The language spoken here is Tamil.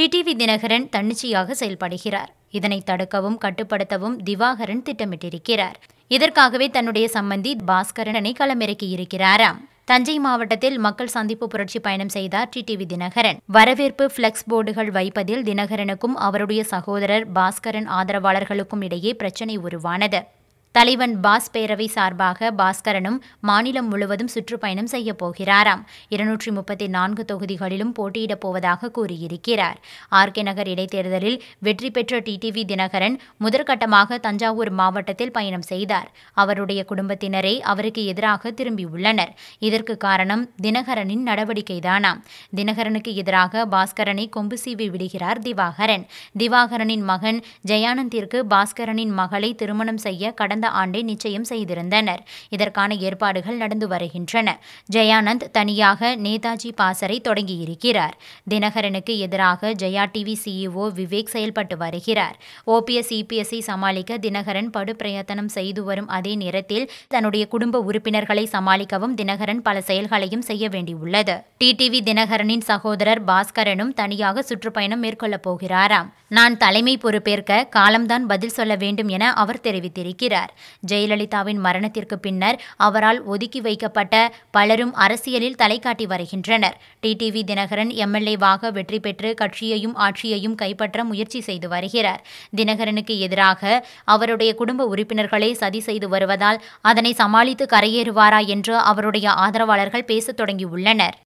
டிடிவி தினகரன் தன்னிச்சையாக செயல்படுகிறார் இதனை தடுக்கவும் கட்டுப்படுத்தவும் திவாகரன் திட்டமிட்டிருக்கிறார் இதற்காகவே தன்னுடைய சம்பந்தி பாஸ்கரனை களமிறக்கி இருக்கிறாராம் தஞ்சை மாவட்டத்தில் மக்கள் சந்திப்பு புரட்சி பயணம் செய்தார் டிடிவி தினகரன் வரவேற்பு பிளெக்ஸ் போர்டுகள் வைப்பதில் தினகரனுக்கும் அவருடைய சகோதரர் பாஸ்கரன் ஆதரவாளர்களுக்கும் இடையே பிரச்சினை உருவானது தலைவன் பாஸ் பேரவை சார்பாக பாஸ்கரனும் மாநிலம் முழுவதும் சுற்றுப்பயணம் செய்ய போகிறாராம் இருநூற்றி முப்பத்தி நான்கு தொகுதிகளிலும் போட்டியிடப் போவதாக கூறியிருக்கிறார் ஆர் கே நகர் இடைத்தேர்தலில் வெற்றி பெற்ற டிடிவி தினகரன் முதற்கட்டமாக தஞ்சாவூர் மாவட்டத்தில் பயணம் செய்தார் அவருடைய குடும்பத்தினரே அவருக்கு எதிராக திரும்பியுள்ளனர் இதற்கு காரணம் தினகரனின் நடவடிக்கைதானாம் தினகரனுக்கு எதிராக பாஸ்கரனை கொம்பு சீவி விடுகிறார் திவாகரன் திவாகரனின் மகன் ஜெயானந்திற்கு பாஸ்கரனின் மகளை திருமணம் செய்ய கடன் கடந்த ஆண்டே நிச்சயம் செய்திருந்தனர் இதற்கான ஏற்பாடுகள் நடந்து வருகின்றன ஜெயானந்த் தனியாக நேதாஜி பாசரை தொடங்கியிருக்கிறார் தினகரனுக்கு எதிராக ஜெயா டிவி சிஇஓ விவேக் செயல்பட்டு வருகிறார் ஓபிஎஸ் இபிஎஸ்ஐ சமாளிக்க தினகரன் படுபிரயத்தனம் செய்து வரும் அதே நேரத்தில் தன்னுடைய குடும்ப உறுப்பினர்களை சமாளிக்கவும் தினகரன் பல செயல்களையும் செய்ய வேண்டியுள்ளது டிடிவி தினகரனின் சகோதரர் பாஸ்கரனும் தனியாக சுற்றுப்பயணம் மேற்கொள்ளப் போகிறாராம் நான் தலைமை பொறுப்பேற்க காலம்தான் பதில் சொல்ல வேண்டும் என அவர் தெரிவித்திருக்கிறார் கூறினார் ஜெயலலிதாவின் மரணத்திற்கு பின்னர் அவரால் ஒதுக்கி வைக்கப்பட்ட பலரும் அரசியலில் தலைக்காட்டி வருகின்றனர் டிடிவி தினகரன் எம்எல்ஏவாக வெற்றி பெற்று கட்சியையும் ஆட்சியையும் கைப்பற்ற முயற்சி செய்து வருகிறார் தினகரனுக்கு எதிராக அவருடைய குடும்ப உறுப்பினர்களே சதி செய்து வருவதால் அதனை சமாளித்து கரையேறுவாரா என்று அவருடைய ஆதரவாளர்கள் பேசத் தொடங்கியுள்ளனர்